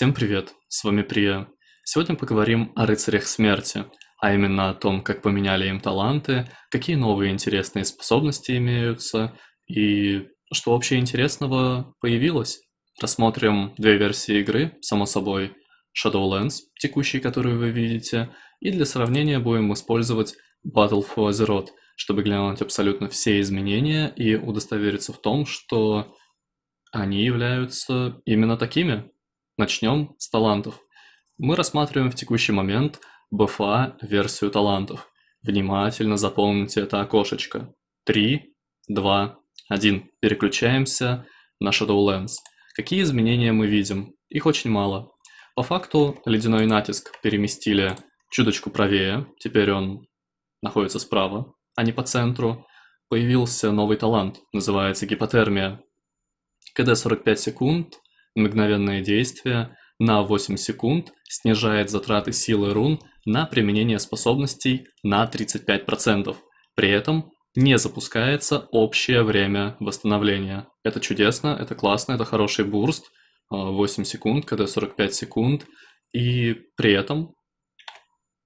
Всем привет, с вами Прия. Сегодня поговорим о рыцарях смерти, а именно о том, как поменяли им таланты, какие новые интересные способности имеются и что вообще интересного появилось. Рассмотрим две версии игры, само собой Shadowlands, текущий, который вы видите, и для сравнения будем использовать Battle for Azeroth, чтобы глянуть абсолютно все изменения и удостовериться в том, что они являются именно такими. Начнем с талантов. Мы рассматриваем в текущий момент БФА версию талантов. Внимательно запомните это окошечко. 3, 2, 1. Переключаемся на Shadowlands. Какие изменения мы видим? Их очень мало. По факту ледяной натиск переместили чуточку правее, теперь он находится справа, а не по центру. Появился новый талант, называется гипотермия. КД 45 секунд, Мгновенное действие на 8 секунд снижает затраты силы рун на применение способностей на 35%. При этом не запускается общее время восстановления. Это чудесно, это классно, это хороший бурст. 8 а, секунд, КД 45 секунд. И при этом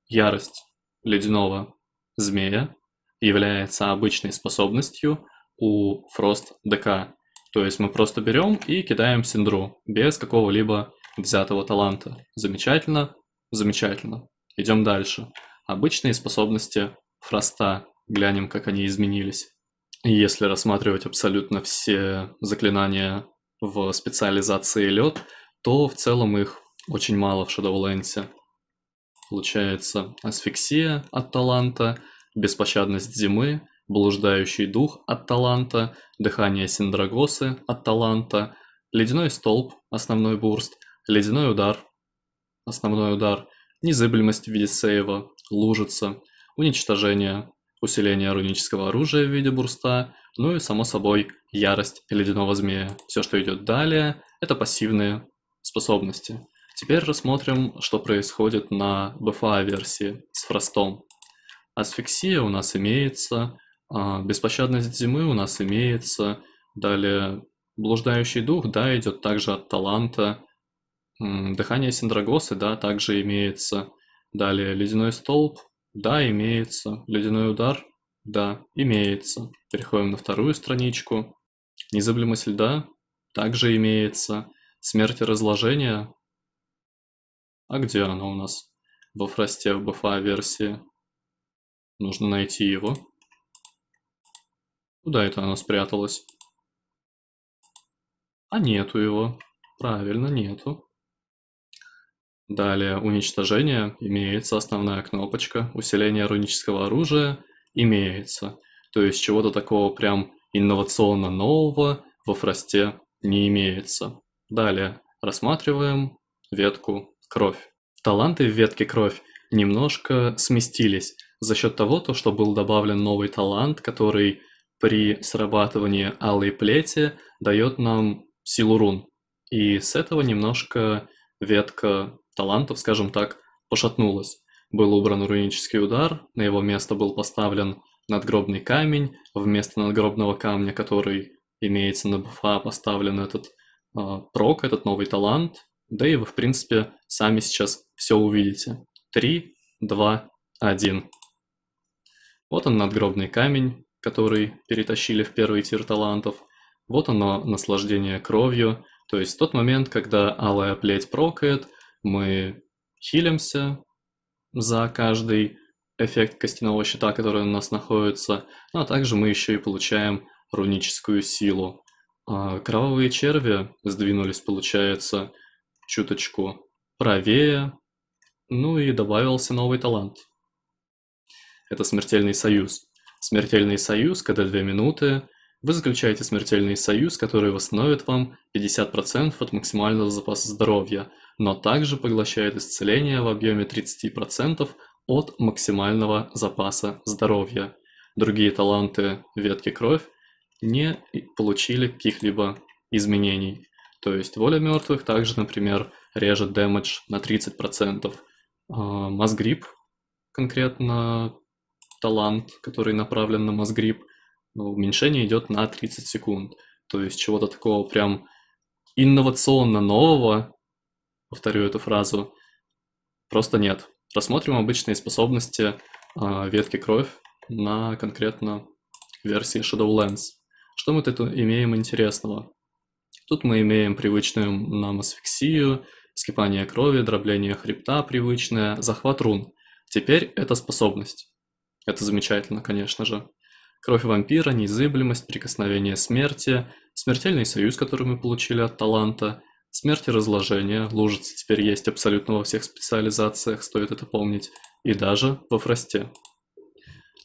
ярость ледяного змея является обычной способностью у Фрост ДК. То есть мы просто берем и кидаем синдру без какого-либо взятого таланта. Замечательно, замечательно. Идем дальше. Обычные способности фроста. Глянем, как они изменились. Если рассматривать абсолютно все заклинания в специализации лед, то в целом их очень мало в Shadowlands. Получается асфиксия от таланта, беспощадность зимы, блуждающий дух от таланта, дыхание Синдрагосы от таланта, ледяной столб, основной бурст, ледяной удар, основной удар, незыблемость в виде сейва, лужица, уничтожение, усиление рунического оружия в виде бурста, ну и, само собой, ярость ледяного змея. Все, что идет далее, это пассивные способности. Теперь рассмотрим, что происходит на БФА версии с фростом. Асфиксия у нас имеется, а, беспощадность зимы у нас имеется. Далее блуждающий дух, да, идет также от таланта. Дыхание Синдрагосы, да, также имеется. Далее ледяной столб, да, имеется. Ледяной удар, да, имеется. Переходим на вторую страничку. Незыблемость льда также имеется. Смерть и разложение. А где оно у нас? Во фросте в БФА версии. Нужно найти его. Куда это она спряталась? А нету его. Правильно, нету. Далее уничтожение имеется основная кнопочка. Усиление рунического оружия имеется. То есть чего-то такого прям инновационно нового во фросте не имеется. Далее рассматриваем ветку кровь. Таланты в ветке кровь немножко сместились за счет того, то, что был добавлен новый талант, который при срабатывании алой плети дает нам силу рун. И с этого немножко ветка талантов, скажем так, пошатнулась. Был убран рунический удар, на его место был поставлен надгробный камень, вместо надгробного камня, который имеется на буфа, поставлен этот э, прок, этот новый талант, да и вы, в принципе, сами сейчас все увидите. три два один Вот он, надгробный камень, который перетащили в первый тир талантов. Вот оно, наслаждение кровью, то есть тот момент, когда алая плеть прокает, мы хилимся за каждый эффект костяного щита, который у нас находится, ну, а также мы еще и получаем руническую силу. А кровавые черви сдвинулись, получается, чуточку правее, ну и добавился новый талант. Это смертельный союз. Смертельный союз каждые 2 минуты. Вы заключаете смертельный союз, который восстановит вам 50% от максимального запаса здоровья, но также поглощает исцеление в объеме 30% от максимального запаса здоровья. Другие таланты ветки кровь не получили каких-либо изменений. То есть воля мертвых также, например, режет дэмэдж на 30%. А, Мозгрип конкретно талант, который направлен на мозгрипп, но уменьшение идет на 30 секунд. То есть чего-то такого прям инновационно нового, повторю эту фразу, просто нет. Рассмотрим обычные способности э, ветки кровь на конкретно версии Shadowlands. Что мы тут имеем интересного? Тут мы имеем привычную нам асфиксию, скипание крови, дробление хребта привычное, захват рун. Теперь это способность. Это замечательно, конечно же. Кровь вампира, незыблемость, прикосновение смерти, смертельный союз, который мы получили от таланта, смерть и разложение, лужицы теперь есть абсолютно во всех специализациях, стоит это помнить, и даже во фросте.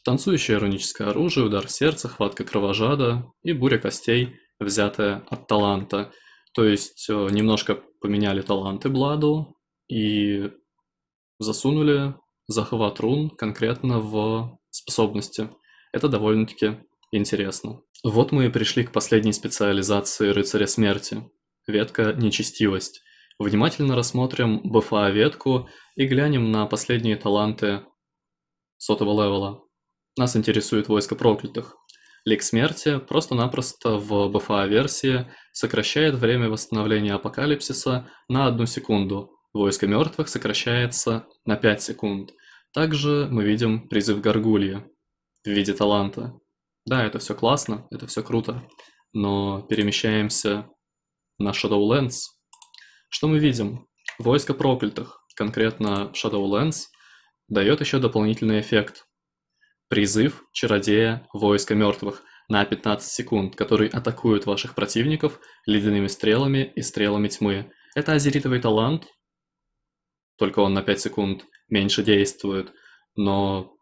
Танцующее ироническое оружие, удар в сердце, хватка кровожада и буря костей, взятая от таланта. То есть э, немножко поменяли таланты Бладу и засунули захват рун конкретно в способности. Это довольно-таки интересно. Вот мы и пришли к последней специализации рыцаря смерти. Ветка «Нечестивость». Внимательно рассмотрим БФА-ветку и глянем на последние таланты сотого левела. Нас интересует войско проклятых. Лик смерти просто-напросто в БФА-версии сокращает время восстановления апокалипсиса на одну секунду. Войско мертвых сокращается на 5 секунд. Также мы видим призыв Гаргулья в виде таланта. Да, это все классно, это все круто, но перемещаемся на Shadowlands. Что мы видим? Войско проклятых, конкретно Shadowlands, дает еще дополнительный эффект. Призыв чародея войска мертвых на 15 секунд, который атакует ваших противников ледяными стрелами и стрелами тьмы. Это азеритовый талант, только он на 5 секунд, меньше действуют, но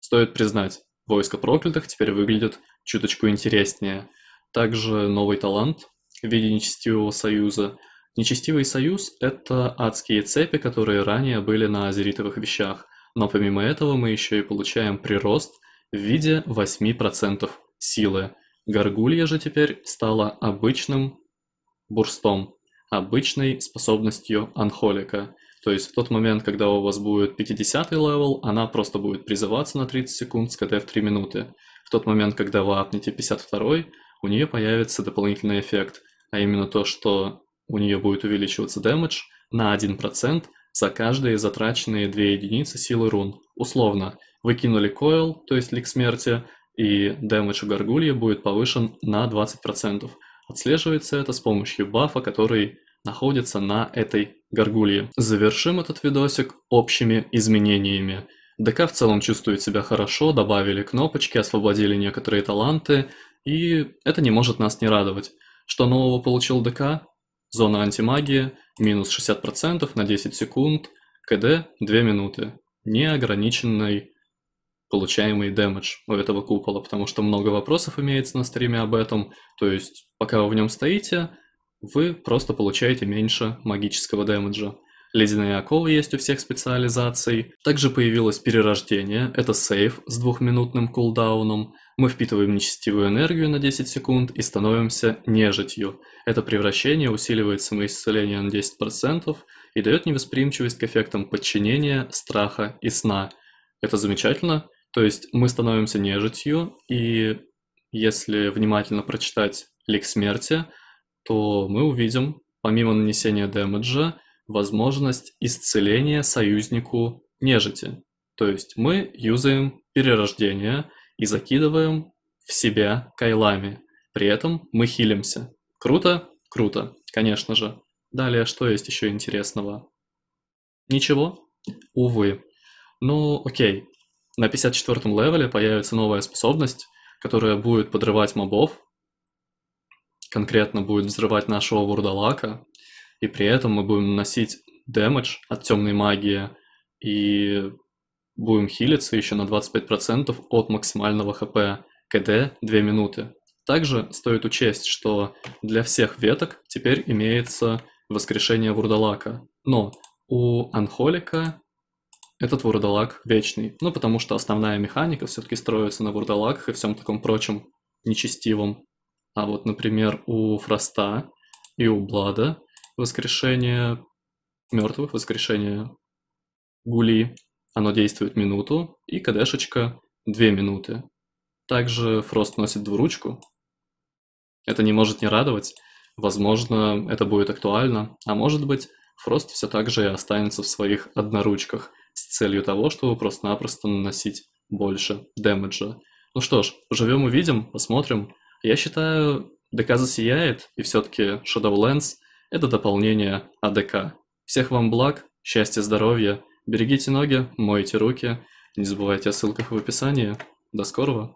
стоит признать, «Войско проклятых» теперь выглядит чуточку интереснее. Также новый талант в виде нечестивого союза. Нечестивый союз – это адские цепи, которые ранее были на азеритовых вещах, но помимо этого мы еще и получаем прирост в виде 8% силы. Горгулья же теперь стала обычным бурстом, обычной способностью анхолика – то есть в тот момент, когда у вас будет 50 левел, она просто будет призываться на 30 секунд с КТ в 3 минуты. В тот момент, когда вы апнете 52 у нее появится дополнительный эффект, а именно то, что у нее будет увеличиваться дэмэдж на 1% за каждые затраченные 2 единицы силы рун. Условно, вы кинули койл, то есть лик смерти, и дэмэдж у гаргульи будет повышен на 20%. Отслеживается это с помощью бафа, который находится на этой горгулье. Завершим этот видосик общими изменениями. ДК в целом чувствует себя хорошо, добавили кнопочки, освободили некоторые таланты, и это не может нас не радовать. Что нового получил ДК? Зона антимагии, минус 60% на 10 секунд, КД 2 минуты. Неограниченный получаемый дэмэдж у этого купола, потому что много вопросов имеется на стриме об этом, то есть пока вы в нем стоите, вы просто получаете меньше магического дэмэджа. Ледяные акулы есть у всех специализаций. Также появилось перерождение, это сейф с двухминутным кулдауном. Мы впитываем нечестивую энергию на 10 секунд и становимся нежитью. Это превращение усиливает самоисцеление на 10% и дает невосприимчивость к эффектам подчинения, страха и сна. Это замечательно, то есть мы становимся нежитью, и если внимательно прочитать лик смерти, то мы увидим, помимо нанесения дэмэджа, возможность исцеления союзнику нежити. То есть мы юзаем перерождение и закидываем в себя кайлами. При этом мы хилимся. Круто? Круто, конечно же. Далее, что есть еще интересного? Ничего? Увы. Ну, окей. На 54 м левеле появится новая способность, которая будет подрывать мобов, конкретно будет взрывать нашего вурдалака, и при этом мы будем наносить дэмэдж от темной магии и будем хилиться еще на 25% от максимального хп КД 2 минуты. Также стоит учесть, что для всех веток теперь имеется воскрешение вурдалака, но у анхолика этот вурдалак вечный, ну потому что основная механика все-таки строится на вурдалаках и всем таком прочем нечестивом. А вот, например, у Фроста и у Блада воскрешение мертвых, воскрешение гули, оно действует минуту, и кадешечка две минуты. Также Фрост носит двуручку. Это не может не радовать. Возможно, это будет актуально, а может быть, Фрост все так же и останется в своих одноручках с целью того, чтобы просто-напросто наносить больше дэмэджа. Ну что ж, живем увидим, посмотрим. Я считаю, ДК засияет, и все-таки Shadowlands – это дополнение АДК. Всех вам благ, счастья, здоровья, берегите ноги, мойте руки, не забывайте о ссылках в описании. До скорого!